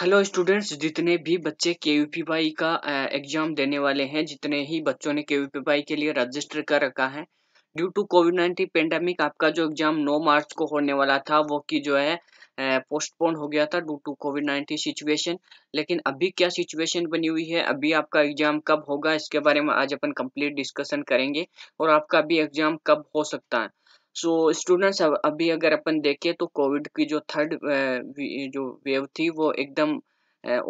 hello students जितने भी बच्चे के यू का एग्जाम देने वाले हैं जितने ही बच्चों ने के यू के लिए रजिस्टर कर रखा है due to COVID nineteen pandemic आपका जो एग्जाम 9 मार्च को होने वाला था वो की जो है पोस्टपोन हो गया था due to COVID nineteen situation लेकिन अभी क्या सिचुएशन बनी हुई है अभी आपका एग्जाम कब होगा इसके बारे में आज अपन कंप्लीट डिस्कशन करेंगे और आपका अभी एग्जाम कब हो सकता है सो स्टूडेंट्स अब अभी अगर अपन देखें तो कोविड की जो थर्ड जो वेव थी वो एकदम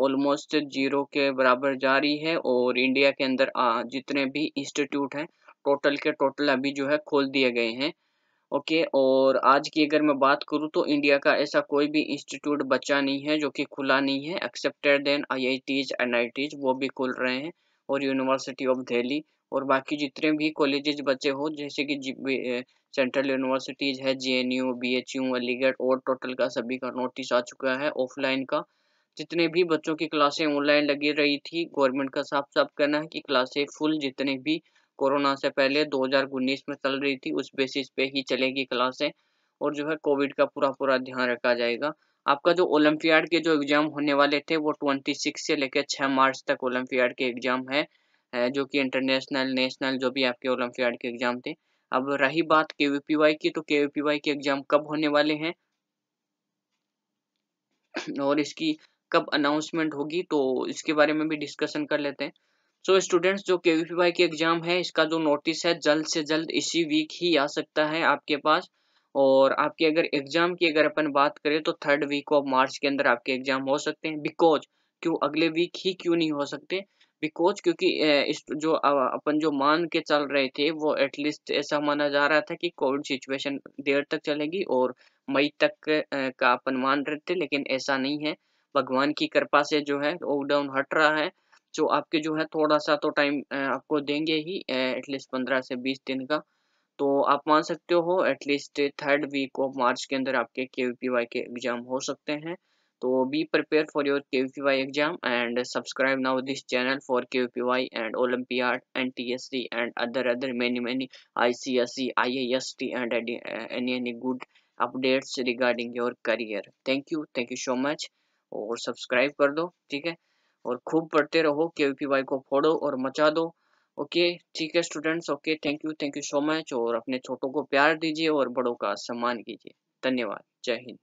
ऑलमोस्ट जीरो के बराबर जा रही है और इंडिया के अंदर जितने भी इंस्टीट्यूट हैं टोटल के टोटल अभी जो है खोल दिए गए हैं ओके और आज की अगर मैं बात करूं तो इंडिया का ऐसा कोई भी इंस्टीट्यूट बचा नहीं है जो कि खुला नहीं है accepted then I I Ts N I Ts वो भी खुल रहे हैं और यूनिवर्सिटी ऑफ दिल्ली और बाकी जितने भी कॉलेजेस बचे हो जैसे कि सेंट्रल यूनिवर्सिटीज़ है J N U B H U Aligarh और टोटल का सभी का नोटिस आ चुका है ऑफलाइन का जितने भी बच्चों की क्लासें ऑनलाइन लगी रही थी गवर्नमेंट का साफ साफ कहना है कि क्लासें फुल जितने भी कोरोना से पहले दो में चल रही थी उस बेसिस पे ही चलेगी क्लासें और जो है कोविड का पूरा पूरा ध्यान रखा जाएगा आपका जो ओलंपियाड के जो एग्ज़ाम होने वाले थे वो ट्वेंटी सिक्स से लेकर छः मार्च तक ओलम्पियाड के एग्ज़ाम है जो कि इंटरनेशनल नेशनल जो भी आपके ओलंपियाड के एग्ज़ाम थे अब रही बात के की तो के के एग्ज़ाम कब होने वाले हैं और इसकी कब अनाउंसमेंट होगी तो इसके बारे में भी डिस्कशन कर लेते हैं सो so, स्टूडेंट्स जो के वी पी वाई के एग्ज़ाम है इसका जो नोटिस है जल्द से जल्द इसी वीक ही आ सकता है आपके पास और आपके अगर एग्जाम की अगर अपन बात करें तो थर्ड वीक ऑफ मार्च के अंदर आपके एग्जाम हो सकते हैं बिकॉज क्यों अगले वीक ही क्यों नहीं हो सकते बिकॉज क्योंकि इस जो अपन जो मान के चल रहे थे वो एटलीस्ट ऐसा माना जा रहा था कि कोविड सिचुएशन देर तक चलेगी और मई तक का अपन मान रहे थे लेकिन ऐसा नहीं है भगवान की कृपा से जो है लॉकडाउन हट रहा है जो आपके जो है थोड़ा सा तो टाइम आपको देंगे ही एटलीस्ट पंद्रह से बीस दिन का तो आप मान सकते हो at least third week of March के अंदर आपके के के एग्जाम हो सकते हैं तो be prepare for your K exam and subscribe now this channel for K and Olympiad and T and other other many many I C S C I I S T and any any good updates regarding your career thank you thank you so much और subscribe कर दो ठीक है और खूब पढ़ते रहो के को फोड़ो और मचा दो ओके ठीक है students okay thank you thank you so much और अपने छोटों को प्यार दीजिए और बड़ों का सम्मान कीजिए धन्यवाद जय हिंद